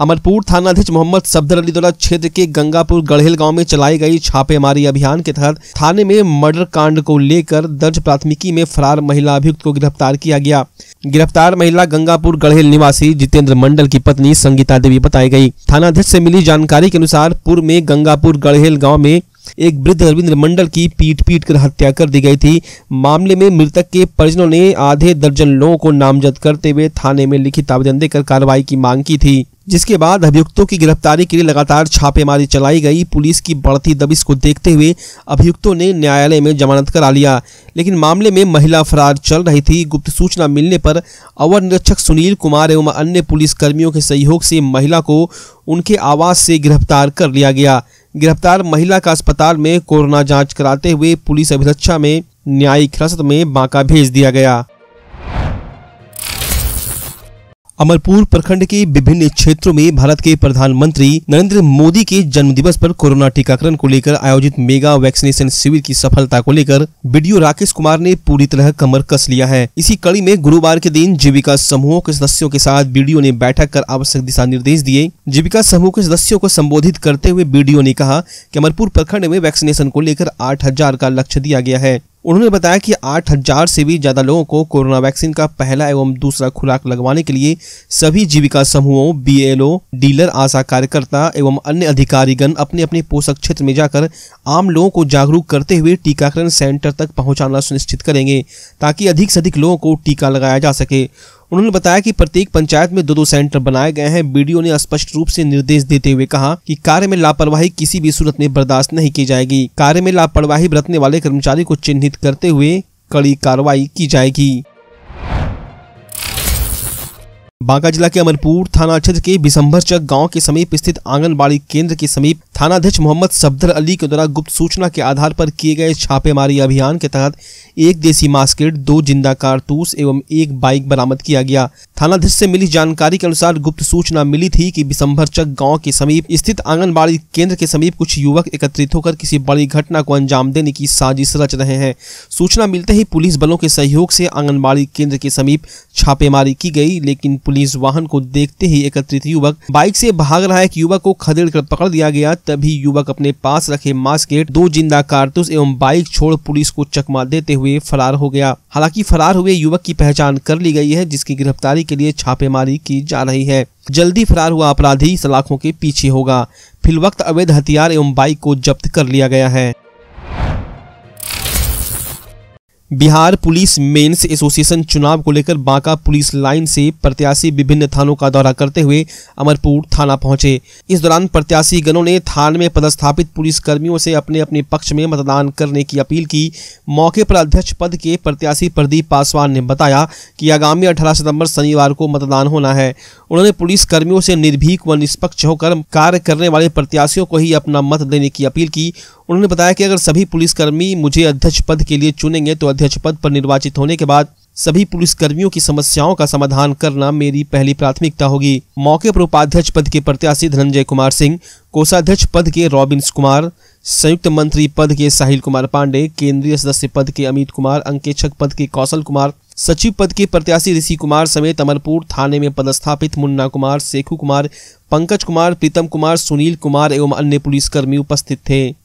अमरपुर थानाध्यक्ष मोहम्मद सफदर अली द्वारा क्षेत्र के गंगापुर गढ़ेल गांव में चलाई गई छापेमारी अभियान के तहत थाने में मर्डर कांड को लेकर दर्ज प्राथमिकी में फरार महिला अभियुक्त को गिरफ्तार किया गया गिरफ्तार महिला गंगापुर गढ़ेल निवासी जितेंद्र मंडल की पत्नी संगीता देवी बताई गई थानाध्यक्ष से मिली जानकारी के अनुसार पूर्व में गंगापुर गढ़ेल गाँव में एक वृद्ध रविंद्र मंडल की पीट पीट कर हत्या कर दी गई थी मामले में मृतक के परिजनों ने आधे दर्जन लोगों को नामजद करते हुए थाने में लिखित आवेदन देकर कार्रवाई की मांग की थी जिसके बाद अभियुक्तों की गिरफ्तारी के लिए लगातार छापेमारी चलाई गई पुलिस की बढ़ती दबिश को देखते हुए अभियुक्तों ने न्यायालय में जमानत करा लिया लेकिन मामले में महिला फरार चल रही थी गुप्त सूचना मिलने पर अवर निरीक्षक सुनील कुमार एवं अन्य पुलिस कर्मियों के सहयोग से महिला को उनके आवास से गिरफ्तार कर लिया गया गिरफ्तार महिला का अस्पताल में कोरोना जांच कराते हुए पुलिस अभिरक्षा में न्यायिक हिरासत में बांका भेज दिया गया अमरपुर प्रखंड के विभिन्न क्षेत्रों में भारत के प्रधानमंत्री नरेंद्र मोदी के जन्म दिवस पर कोरोना टीकाकरण को लेकर आयोजित मेगा वैक्सीनेशन शिविर की सफलता को लेकर वीडियो राकेश कुमार ने पूरी तरह कमर कस लिया है इसी कड़ी में गुरुवार के दिन जीविका समूहों के सदस्यों के साथ वीडियो ने बैठक कर आवश्यक दिशा निर्देश दिए जीविका समूह के सदस्यों को संबोधित करते हुए वीडियो ने कहा की अमरपुर प्रखंड में वैक्सीनेशन को लेकर आठ का लक्ष्य दिया गया है उन्होंने बताया कि 8000 से भी ज्यादा लोगों को कोरोना वैक्सीन का पहला एवं दूसरा खुराक लगवाने के लिए सभी जीविका समूहों बीएलओ डीलर आशा कार्यकर्ता एवं अन्य अधिकारीगण अपने अपने पोषक क्षेत्र में जाकर आम लोगों को जागरूक करते हुए टीकाकरण सेंटर तक पहुंचाना सुनिश्चित करेंगे ताकि अधिक से अधिक लोगों को टीका लगाया जा सके उन्होंने बताया कि प्रत्येक पंचायत में दो दो सेंटर बनाए गए हैं बीडीओ ने स्पष्ट रूप से निर्देश देते हुए कहा कि कार्य में लापरवाही किसी भी सूरत में बर्दाश्त नहीं की जाएगी कार्य में लापरवाही बरतने वाले कर्मचारी को चिन्हित करते हुए कड़ी कार्रवाई की जाएगी बांका जिला के अमनपुर थाना क्षेत्र के चक गांव के समीप स्थित आंगनबाड़ी केंद्र के समीप थानाध्यक्ष मोहम्मद सफदर अली के द्वारा गुप्त सूचना के आधार पर किए गए छापेमारी अभियान के तहत एक देसी मास्केट दो जिंदा कारतूस एवं एक बाइक बरामद किया गया थानाधीश से मिली जानकारी के अनुसार गुप्त सूचना मिली थी कि चक गांव के समीप स्थित आंगनबाड़ी केंद्र के समीप कुछ युवक एकत्रित होकर किसी बड़ी घटना को अंजाम देने की साजिश रच रहे हैं सूचना मिलते ही पुलिस बलों के सहयोग से आंगनबाड़ी केंद्र के समीप छापेमारी की गई लेकिन पुलिस वाहन को देखते ही एकत्रित युवक बाइक से भाग रहा एक युवक को खदेड़ कर पकड़ दिया गया तभी युवक अपने पास रखे मास्केट दो जिंदा कारतूस एवं बाइक छोड़ पुलिस को चकमा देते हुए फरार हो गया हालांकि फरार हुए युवक की पहचान कर ली गई है जिसकी गिरफ्तारी के लिए छापेमारी की जा रही है जल्दी फरार हुआ अपराधी सलाखों के पीछे होगा फिलवक्त अवैध हथियार एवं बाइक को जब्त कर लिया गया है बिहार पुलिस मेंस एसोसिएशन चुनाव को लेकर बांका पुलिस लाइन से प्रत्याशी विभिन्न थानों का दौरा करते हुए अमरपुर थाना पहुंचे इस दौरान प्रत्याशी गणों ने थान में पदस्थापित पुलिस कर्मियों से अपने अपने पक्ष में मतदान करने की अपील की मौके पर अध्यक्ष पद के प्रत्याशी प्रदीप पासवान ने बताया कि आगामी अठारह सितम्बर शनिवार को मतदान होना है उन्होंने पुलिस कर्मियों से निर्भीक व निष्पक्ष होकर कार्य करने वाले प्रत्याशियों को ही अपना मत देने की अपील की उन्होंने बताया कि अगर सभी पुलिसकर्मी मुझे अध्यक्ष पद के लिए चुनेंगे तो अध्यक्ष पद पर निर्वाचित होने के बाद सभी पुलिस कर्मियों की समस्याओं का समाधान करना मेरी पहली प्राथमिकता होगी मौके पर उपाध्यक्ष पद के प्रत्याशी धनंजय कुमार सिंह कोषाध्यक्ष पद के रॉबिन्स कुमार संयुक्त मंत्री पद के साहिल कुमार पांडे केंद्रीय सदस्य पद के अमित कुमार अंकेक्षक पद के कौशल कुमार सचिव पद के प्रत्याशी ऋषि कुमार समेत अमरपुर थाने में पदस्थापित मुन्ना कुमार सेखू कुमार पंकज कुमार प्रीतम कुमार सुनील कुमार एवं अन्य पुलिसकर्मी उपस्थित थे